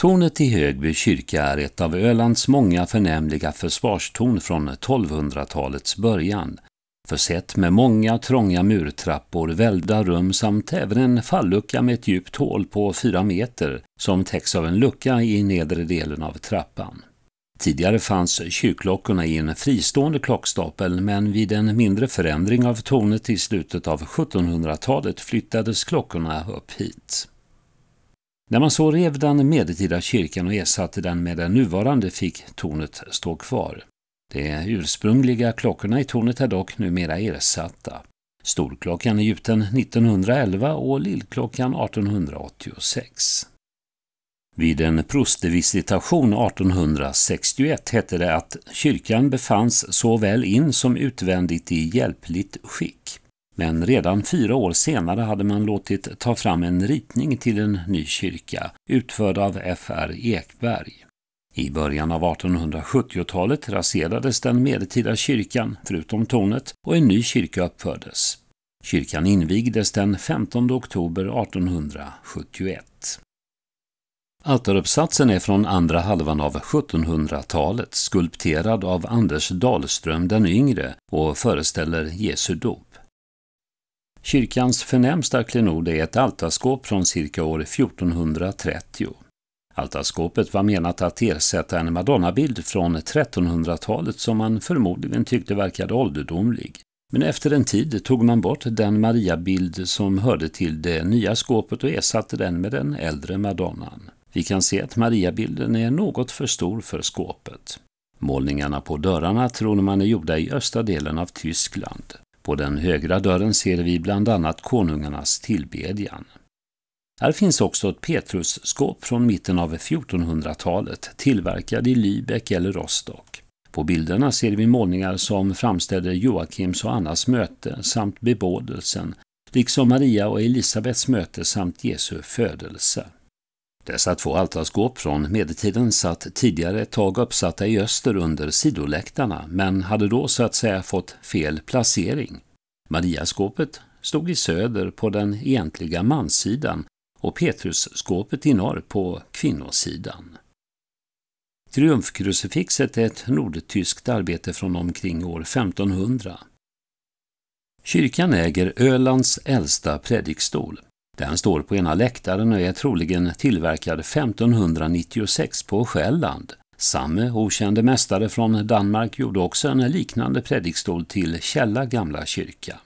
Tornet i Högby kyrka är ett av Ölands många förnämliga försvarstorn från 1200-talets början, försett med många trånga murtrappor, välda rum samt även en fallucka med ett djupt hål på fyra meter som täcks av en lucka i nedre delen av trappan. Tidigare fanns kyrklockorna i en fristående klockstapel men vid en mindre förändring av tornet i slutet av 1700-talet flyttades klockorna upp hit. När man så rev den medeltida kyrkan och ersatte den med den nuvarande fick tornet stå kvar. De ursprungliga klockorna i tornet är dock numera ersatta. Storklockan är gjuten 1911 och lillklockan 1886. Vid en prostevisitation 1861 hette det att kyrkan befanns såväl in som utvändigt i hjälpligt skick. Men redan fyra år senare hade man låtit ta fram en ritning till en ny kyrka, utförd av F.R. Ekberg. I början av 1870-talet raserades den medeltida kyrkan, förutom tornet, och en ny kyrka uppfördes. Kyrkan invigdes den 15 oktober 1871. Altaruppsatsen är från andra halvan av 1700-talet, skulpterad av Anders Dahlström den yngre och föreställer Jesu dop. Kyrkans förnämsta klenod är ett altarskåp från cirka år 1430. Altarskåpet var menat att ersätta en madonnabild från 1300-talet som man förmodligen tyckte verkade ålderdomlig. Men efter en tid tog man bort den Mariabild som hörde till det nya skåpet och ersatte den med den äldre madonnan. Vi kan se att Mariabilden är något för stor för skåpet. Målningarna på dörrarna tror man är gjorda i östra delen av Tyskland. På den högra dörren ser vi bland annat konungarnas tillbedjan. Här finns också ett Petrusskåp från mitten av 1400-talet, tillverkad i Lübeck eller Rostock. På bilderna ser vi målningar som framställer Joakims och Annas möte samt bebådelsen, liksom Maria och Elisabets möte samt Jesu födelse. Dessa två altarskåp från medeltiden satt tidigare ett tag uppsatta i öster under sidoläktarna men hade då så att säga fått fel placering. Mariaskåpet stod i söder på den egentliga manssidan och Petrusskåpet i norr på kvinnosidan. Triumfkrucifixet är ett nordtyskt arbete från omkring år 1500. Kyrkan äger Ölands äldsta predikstol. Den står på ena läktaren och är troligen tillverkad 1596 på Själland. Samme okände mästare från Danmark gjorde också en liknande predikstol till Källa gamla kyrka.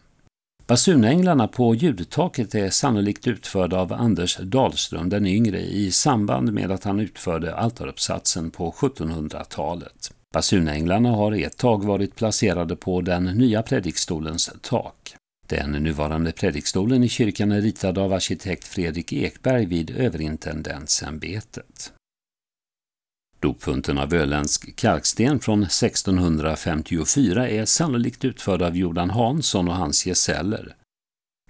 Basunänglarna på ljudtaket är sannolikt utförda av Anders Dahlström den yngre i samband med att han utförde altaruppsatsen på 1700-talet. Basunänglarna har ett tag varit placerade på den nya predikstolens tak. Den nuvarande predikstolen i kyrkan är ritad av arkitekt Fredrik Ekberg vid överintendensämbetet. Dopfunten av öländsk kalksten från 1654 är sannolikt utförd av Jordan Hansson och hans gesäller.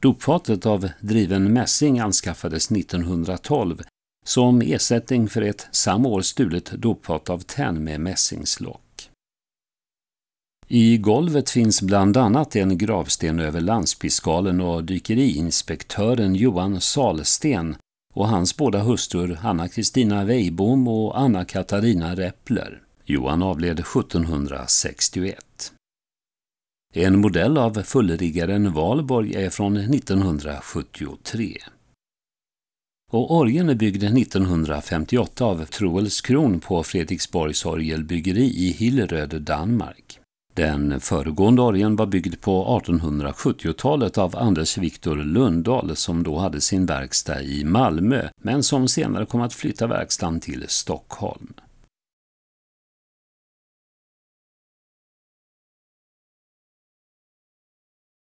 Dopfatet av driven mässing anskaffades 1912 som ersättning för ett samma år stulet dopfat av tenn med mässingslock. I golvet finns bland annat en gravsten över landspiskalen och dykeriinspektören Johan Salsten och hans båda hustrur Anna Kristina Weibom och Anna Katarina Reppler. Johan avled 1761. En modell av fullriggaren Valborg är från 1973. Och orgeln är byggd 1958 av Troels Kron på Fredriksborgs orgelbyggeri i Hilleröd, Danmark. Den föregående orgeln var byggd på 1870-talet av Anders Viktor Lundahl som då hade sin verkstad i Malmö, men som senare kom att flytta verkstaden till Stockholm.